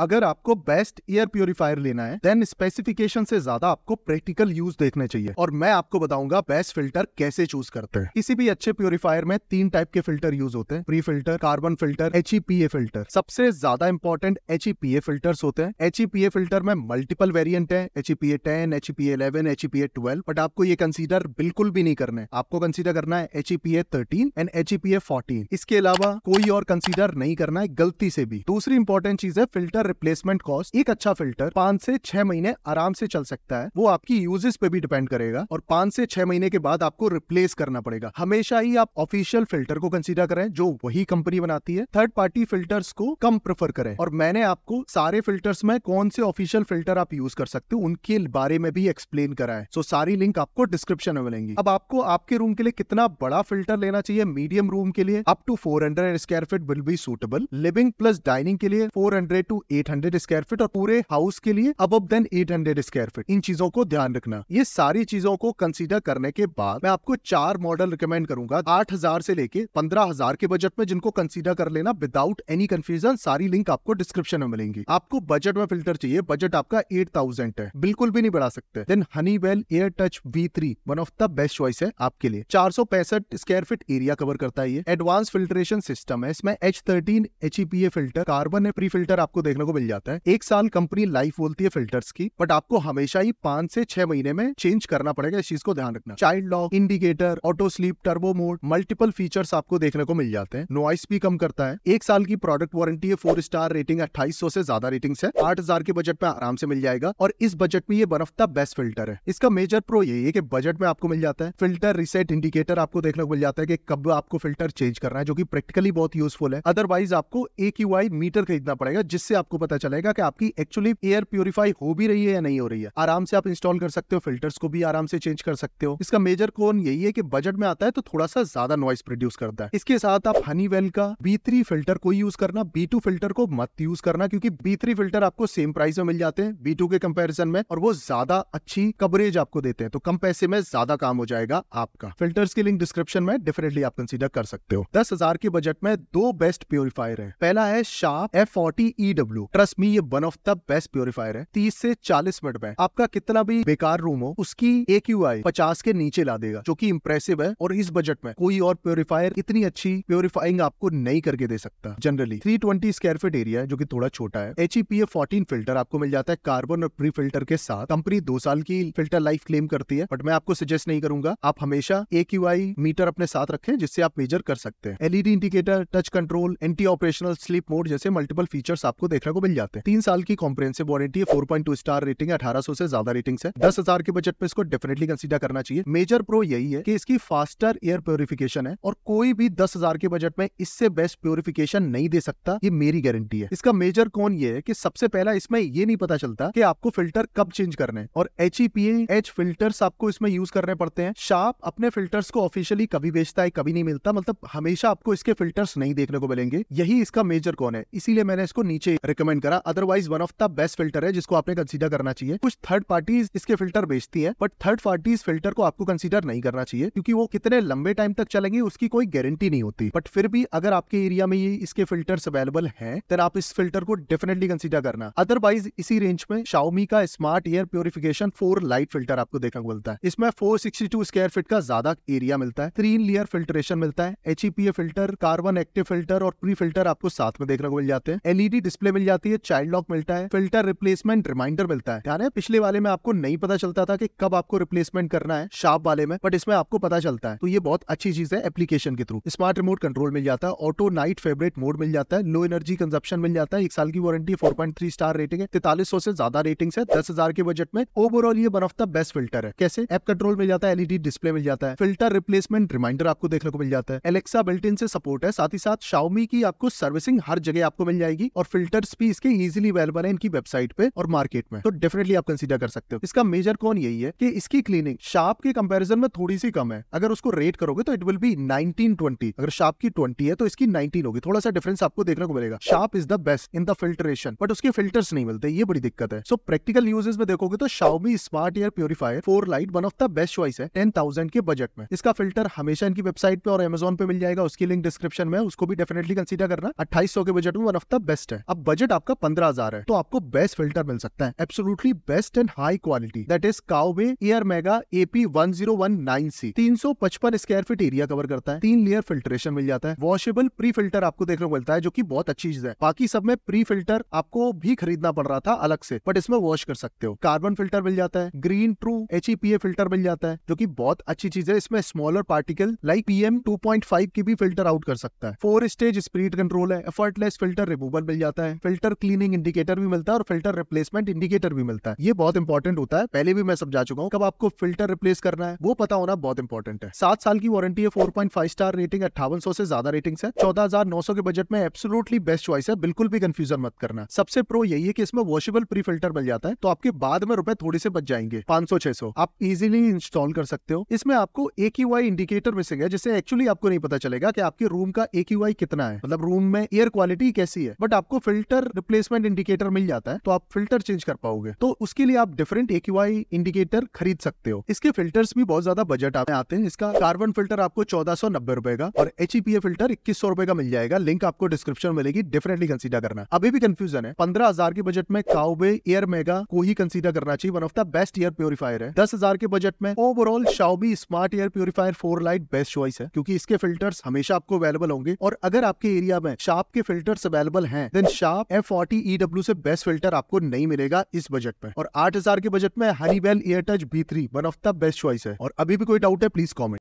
अगर आपको best air purifier लेना है देन स्पेसिफिकेशन से ज्यादा आपको प्रैक्टिकल यूज देखने चाहिए और मैं आपको बताऊंगा बेस्ट फिल्टर कैसे चूज करते हैं किसी भी अच्छे प्योरीफायर में तीन टाइप के फिल्टर यूज होते हैं pre filter carbon filter H filter सबसे ज्यादा इंपॉर्टेंट एच फिल्टर होते हैं एच फिल्टर e में मल्टीपल वेरियंट है H E P A ten H E P eleven H E P A twelve but आपको ये कंसिडर बिल्कुल भी नहीं करना है आपको कंसिडर करना है H E P A thirteen and H E P A fourteen इसके अलावा कोई और कंसिडर नहीं करना है गलती से भी दूसरी इंपॉर्टेंट चीज है फिल्टर रिप्लेसमेंट कॉस्ट एक अच्छा फिल्टर पांच से छह महीने आराम से चल सकता है वो आपकी यूजेस पे भी डिपेंड करेगा और पांच से छह महीने के बाद आपको रिप्लेस करना पड़ेगा हमेशा ही आप ऑफिशियल फिल्टर को कंसिडर करें जो वही कंपनी बनाती है थर्ड पार्टी फिल्टर्स को कम प्रेफर करें और मैंने आपको सारे फिल्टर्स में कौन से ऑफिशियल फिल्टर आप यूज कर सकते हो उनके बारे में भी एक्सप्लेन करा है सो सारी लिंक आपको डिस्क्रिप्शन में मिलेंगी अब आपको आपके रूम के लिए कितना बड़ा फिल्टर लेना चाहिए मीडियम रूम के लिए up to four hundred square feet will be suitable living plus dining के लिए four hundred to eight 800 square feet और पूरे हाउस के लिए अब अब देन 800 स्क्वायर फीट इन चीजों को ध्यान रखना ये सारी चीजों को कंसीडर करने के बाद मैं आपको चार मॉडल रिकमेंड करूंगा हजार से लेके हजार के बजट में जिनको कंसीडर कर लेना विदाउट एनी कंफ्यूजन सारी लिंक आपको डिस्क्रिप्शन में मिलेंगी आपको बजट में फिल्टर चाहिए बजट आपका एट है बिल्कुल भी नहीं बढ़ा सकते then Honeywell air touch V three one of the best choice है आपके लिए चार सौ स्क्वायर फीट एरिया कवर करता है ये एडवांस फिल्ट्रेशन सिस्टम है इसमें H thirteen H filter carbon pre filter आपको देखना देखने को मिल जाता है एक साल कंपनी लाइफ बोलती है फिल्टर्स की बट आपको हमेशा ही पांच से छह महीने में चेंज करना पड़ेगा इस चीज को ध्यान रखना child lock indicator auto sleep turbo mode multiple features आपको देखने को मिल जाते हैं नॉइस भी कम करता है एक साल की प्रोडक्ट वारंटी है फोर स्टार रेटिंग अट्ठाईस से ज्यादा रेटिंग है आठ के बजट में आराम से मिल जाएगा और इस बजट में ये बर्फ का बेस्ट फिल्टर है इसका मेजर प्रो यही है कि बजट में आपको मिल जाता है फिल्टर रिसेट इंडिकेटर आपको देखने को मिल जाता है कि कब आपको फिल्टर चेंज करना है जो कि प्रैक्टिकली बहुत यूजफुल है अदरवाइज आपको एक मीटर खरीदना पड़ेगा जिससे आप आपको पता चलेगा कि आपकी एक्चुअली एयर प्योरीफाई हो भी रही है या नहीं हो रही है आराम से आप इंस्टॉल कर सकते हो फिल्टर्स को भी आराम से चेंज कर सकते हो इसका मेजर कोन यही है कि बजट में आता है तो थोड़ा सा ज्यादा नॉइस प्रोड्यूस करता है इसके साथ आप हनीवेल का बी फिल्टर को यूज करना बी फिल्टर को मत यूज करना क्योंकि बी फिल्टर आपको सेम प्राइस में मिल जाते हैं बी के कंपेरिजन में और वो ज्यादा अच्छी कवरेज आपको देते हैं तो कम पैसे में ज्यादा काम हो जाएगा आपका फिल्टर्स की लिंक डिस्क्रिप्शन में डेफिनेटली आप कंसिडर कर सकते हो दस हजार के बजट में दो बेस्ट प्योरीफायर है पहला है Sharp F forty E blue trust me ये one of the best purifier है तीस से चालीस मिनट में आपका कितना भी बेकार रूम हो उसकी एक यू आई पचास के नीचे ला देगा जो की इम्प्रेसिव है और इस बजट में कोई और प्योरीफायर इतनी अच्छी प्योरीफाइंग आपको नहीं करके दे सकता generally three twenty square feet area जो की थोड़ा छोटा है H E P A fourteen filter आपको मिल जाता है कार्बन और प्री फिल्टर के साथ कंपनी दो साल की फिल्टर लाइफ क्लेम करती है बट मैं आपको सजेस्ट नहीं करूंगा आप हमेशा ए यू आई मीटर अपने साथ रखें जिससे आप मेजर कर सकते हैं LED indicator touch control anti operational sleep mode जैसे मल्टीपल फीचर्स आपको देखना सुरक्षा को मिल जाते हैं तीन साल की कॉम्प्रेंसिव वारंटी है फोर स्टार रेटिंग अठारह सौ से ज्यादा रेटिंग है दस हजार के बजट में इसको डेफिनेटली कंसिडर करना चाहिए मेजर प्रो यही है की इसकी फास्टर एयर प्योरिफिकेशन है और कोई भी दस हजार के बजट में इससे बेस्ट प्योरिफिकेशन नहीं दे सकता ये मेरी गारंटी है इसका मेजर कौन ये है कि सबसे पहला इसमें ये नहीं पता चलता कि आपको फिल्टर कब चेंज करने और H E P H filter आपको इसमें यूज करने पड़ते हैं शार्प अपने फिल्टर्स को ऑफिशियली कभी बेचता है कभी नहीं मिलता मतलब हमेशा आपको इसके फिल्टर्स नहीं देखने को मिलेंगे यही इसका मेजर कौन है इसीलिए मैंने इसको नीचे रिकमेंड करा otherwise one of the best filter है जिसको आपने कंसीडर करना चाहिए कुछ थर्ड पार्टीज इसके फिल्टर बेचती है बट थर्ड पार्टीज फिल्टर को आपको कंसीडर नहीं करना चाहिए क्योंकि वो कितने लंबे टाइम तक चलेंगे उसकी कोई गारंटी नहीं होती बट फिर भी अगर आपके एरिया में ये इसके फिल्टर अवेलेबल है देन आप इस फिल्टर को डेफिनेटली कंसिडर करना अदरवाइज इसी रेंज में शाउमी का smart air purification four lite filter आपको देखने को मिलता है इसमें फोर स्क्वायर फीट का ज्यादा एरिया मिलता है थ्री लेयर फिल्ट्रेशन मिलता है H filter carbon active filter और प्री फिल्टर आपको साथ में देखने को मिल जाते हैं एलईडी डिस्प्ले e मिल जाती है चाइल्ड लॉक मिलता है फिल्टर रिप्लेसमेंट रिमाइंडर मिलता है ध्यान है पिछले वाले में आपको नहीं पता चलता था कि कब आपको रिप्लेसमेंट करना है शार्प वाले में बट इसमें आपको पता चलता है तो ये बहुत अच्छी चीज है एप्लीकेशन के थ्रू स्मार्ट रिमोट कंट्रोल मिल जाता है ऑटो नाइट फेवरेट मोड मिल जाता है लो एनर्जी कंजप्शन मिल जाता है एक साल की वारंटी फोर स्टार रेटिंग है तैतालीस से ज्यादा रेटिंग है दस के बजट में ओवरऑल ये one of the best filter है कैसे एप कंट्रोल मिल जाता है एलईडी डिस्प्ले e मिल जाता है फिल्टर रिप्लेसमेंट रिमाइंडर आपको देखने को मिल जाता है एलेक्सा बिल्टिन से सपोर्ट है साथ ही साथ शाउमी की आपको सर्विसिंग हर जगह आपको मिल जाएगी और फिल्टर भी इसके इजिली अवेलेबल है इनकी वेबसाइट पे और मार्केट में तो डेफिनेटली आप कंसिडर कर सकते हो इसका मेजर कौन यही है कि इसकी क्लीनिंग शार्प के कंपेरिजन में थोड़ी सी कम है अगर उसको रेट करोगे तो it will be nineteen twenty अगर शार्प की ट्वेंटी है तो इसकी नाइनटीन होगी थोड़ा सा डिफरेंस आपको देखने को मिलेगा Sharp is the best in the filtration but उसके फिल्टर नहीं मिलते ये बड़ी दिक्कत है सो प्रैक्टिकल यूजेस में देखोगे तो Xiaomi smart air purifier four lite one of the best choice है टेन थाउजेंड के बजट में इसका फिल्टर हमेशा इनकी वेबसाइट पे और एमेजोन पे मिल जाएगा उसकी लिंक डिस्क्रिप्शन में उसको भी डेफिनेटली कंसिडर करना अट्ठाईस के बजट में वन ऑफ द बेस्ट है अब बजट बजट आपका पंद्रह हजार है तो आपको बेस्ट फिल्टर मिल सकता है absolutely best and high quality that is Coway air mega AP one zero one nine C तीन सौ पचपन स्क्वायर फीट एरिया कवर करता है तीन लेयर फिल्ट्रेशन मिल जाता है वॉशेबल प्री फिल्टर आपको देखने को मिलता है जो की बहुत अच्छी चीज है बाकी सब में प्री फिल्टर आपको भी खरीदना पड़ रहा था अलग से बट इसमें वॉश कर सकते हो कार्बन फिल्टर मिल जाता है ग्रीन ट्रू एच फिल्टर मिल जाता है जो की बहुत अच्छी चीज है इसमें smaller particle like PM two point five की भी फिल्टर आउट कर सकता है फोर स्टेज स्पीड कंट्रोल है एफर्टलेस फिल्टर रिमूवल मिल जाता है फिल्टर क्लीनिंग इंडिकेटर भी मिलता है और फिल्टर रिप्लेसमेंट इंडिकेटर भी मिलता है ये बहुत इंपॉर्टेंट होता है पहले भी मैं समझा चुका हूँ कब आपको फिल्टर रिप्लेस करना है वो पता होना बहुत इंपॉर्टेंट है सात साल की वारंटी है four point five star rating अट्ठावन सौ से ज्यादा रेटिंग है चौदह हजार नौ सौ के बजट में एब्सोलूटली बेस्ट चॉइस है बिल्कुल भी कंफ्यूजन मत करना सबसे प्रो यही है कि इसमें वॉशेबल प्री फिल्टर मिल जाता है तो आपके बाद में रुपए थोड़े से बच जाएंगे पांच सौ छह सौ आप इजिली इंस्टॉल कर सकते हो इसमें आपको एक ही वाई इंडिकेटर मिसिंग है जिससे एक्चुअली आपको नहीं पता चलेगा कि आपके रूम का एक ही वाई कितना है मतलब रूम में एयर क्वालिटी कैसी है बट आपको फिल्टर फिल्टर रिप्लेसमेंट इंडिकेटर मिल जाता है तो आप फिल्टर चेंज कर पाओगे तो उसके लिए आप डिफरेंट एक्यूआई इंडिकेटर खरीद सकते हो इसके फिल्टर्स भी बहुत ज्यादा बजट आते हैं इसका कार्बन फिल्टर आपको चौदह रुपए का और एच फिल्टर e इक्कीस रुपए का मिल जाएगा लिंक आपको डिस्क्रिप्शन मिलेगी डिफरेंटली कंसिडर करना अभी भी कंफ्यूजन है पंद्रह हजार के बजट में काउबे एयर मेगा को ही कंसिडर करना चाहिए one of the best air purifier है दस हजार के बजट में ओवरऑल शाओबी smart air purifier four lite best choice है क्योंकि इसके फिल्टर्स हमेशा आपको अवेलेबल होंगे और अगर आपके एरिया में शार्प के फिल्टर्स अवेलेबल हैं then Sharp F forty E W से बेस्ट फिल्टर आपको नहीं मिलेगा इस बजट में और आठ हजार के बजट में Honeywell air touch B three one of the best choice है और अभी भी कोई डाउट है प्लीज कॉमेंट